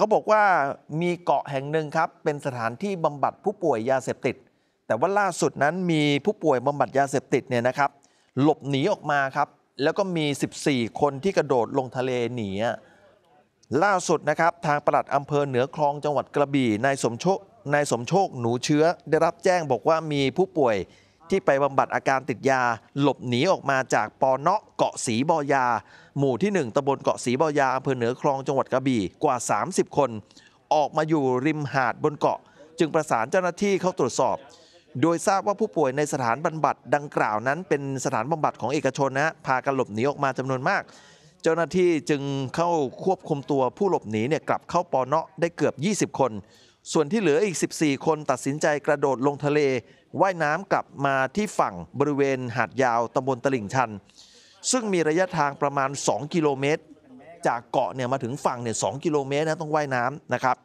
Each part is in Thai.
เขาบอกว่ามีเกาะแห่งหนึ่งครับ เป็นสถานที่บำบัดผู้ป่วยยาเสพติด แต่ว่าล่าสุดนั้นมีผู้ป่วยบำบัดยาเสพติดเนี่ยนะครับหลบหนีออกมาครับ แล้วก็มี 14 คนที่กระโดดลงทะเลหนีล่าสุดนะครับทางปลัดอำเภอเหนือคลองจังหวัดกระบี่นายสมโชคนายสมโชคหนูเชื้อได้รับแจ้งบอกว่ามีผู้ป่วยที่ไปบำบัดอาการติดยา หลบหนีออกมาจากปอเนาะเกาะสีบอยา หมู่ที่ 1ตำบลเกาะสีบอยาอำเภอเหนือคลองจังหวัดกระบี่กว่า 30 คน ออกมาอยู่ริมหาดบนเกาะ จึงประสานเจ้าหน้าที่เข้าตรวจสอบ โดยทราบว่าผู้ป่วยในสถานบำบัดดังกล่าวนั้น เป็นสถานบำบัดของเอกชนนะพากันหลบหนีออกมาจำนวนมาก เจ้าหน้าที่จึงเข้าควบคุมตัวผู้หลบหนีเนี่ยกลับเข้าปอเนาะได้เกือบ 20 คนส่วนที่เหลืออีก 14 คนตัดสินใจกระโดดลงทะเล ว่ายน้ำกลับมาที่ฝั่งบริเวณหาดยาวตำบลตลิ่งชัน ซึ่งมีระยะทางประมาณ 2 กิโลเมตร จากเกาะเนี่ยมาถึงฝั่งเนี่ยสกิโลเมตรนะต้องว่ายน้ำนะครับ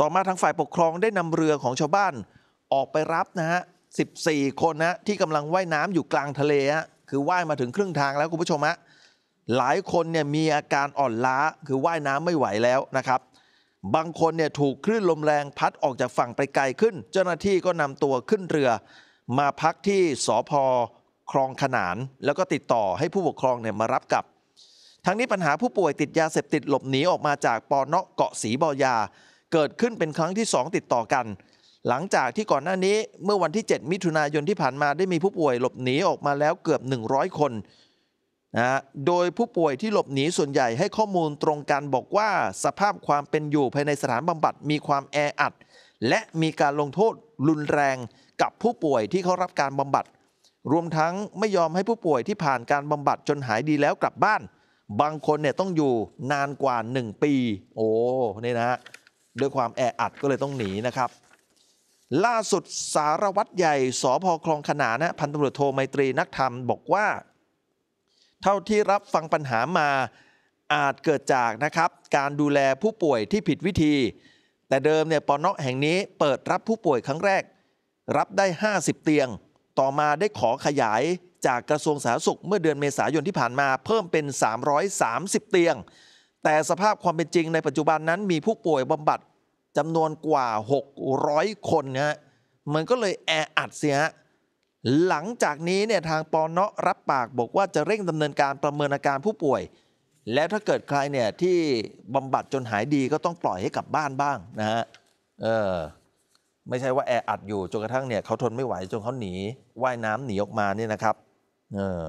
ต่อมาทางฝ่ายปกครองได้นำเรือของชาวบ้านออกไปรับนะฮะ 14 คนนะที่กำลังว่ายน้ำอยู่กลางทะเลฮะคือว่ายมาถึงครึ่งทางแล้วคุณผู้ชมฮะหลายคนเนี่ยมีอาการอ่อนล้าคือว่ายน้ำไม่ไหวแล้วนะครับบางคนเนี่ยถูกคลื่นลมแรงพัดออกจากฝั่งไปไกลขึ้น เจ้าหน้าที่ก็นำตัวขึ้นเรือ มาพักที่สอพอคลองขนาน แล้วก็ติดต่อให้ผู้ปกครองเนี่ยมารับกลับ ทั้งนี้ปัญหาผู้ป่วยติดยาเสพติดหลบหนีออกมาจากปอนเนาะเกาะสีบอยา เกิดขึ้นเป็นครั้งที่ 2 ติดต่อกัน หลังจากที่ก่อนหน้านี้เมื่อวันที่ 7 มิถุนายนที่ผ่านมาได้มีผู้ป่วยหลบหนีออกมาแล้วเกือบ100คนนะโดยผู้ป่วยที่หลบหนีส่วนใหญ่ให้ข้อมูลตรงกันบอกว่าสภาพความเป็นอยู่ภายในสถานบำบัด มีความแออัด และมีการลงโทษรุนแรงกับผู้ป่วยที่เขารับการบำบัด รวมทั้งไม่ยอมให้ผู้ป่วยที่ผ่านการบำบัดจนหายดีแล้วกลับบ้าน บางคนเนี่ยต้องอยู่นานกว่า 1 ปี โอ้นี่นะฮะด้วยความแออัดก็เลยต้องหนีนะครับล่าสุดสารวัตรใหญ่สอพอคลองขนานนะพันตำรวจโทไมตรีนักธรรมบอกว่าเท่าที่รับฟังปัญหามาอาจเกิดจากนะครับ การดูแลผู้ป่วยที่ผิดวิธี แต่เดิมเนี่ยปอนอแห่งนี้เปิดรับผู้ป่วยครั้งแรก รับได้ 50 เตียง ต่อมาได้ขอขยายจากกระทรวงสาธารณสุขเมื่อเดือนเมษายนที่ผ่านมาเพิ่มเป็น 330 เตียง แต่สภาพความเป็นจริงในปัจจุบันนั้น มีผู้ป่วยบำบัดจำนวนกว่า 600 คนนะฮะมันก็เลยแออัดเสียฮะหลังจากนี้เนี่ยทางปอนเนาะรับปากบอกว่าจะเร่งดำเนินการประเมินอาการผู้ป่วย แล้วถ้าเกิดใครเนี่ยที่บำบัดจนหายดีก็ต้องปล่อยให้กลับบ้านบ้างนะฮะเออ ไม่ใช่ว่าแออัดอยู่ จนกระทั่งเนี่ย เขาทนไม่ไหว จนเขาหนีว่ายน้ำหนีออกมาเนี่ยนะครับ เออ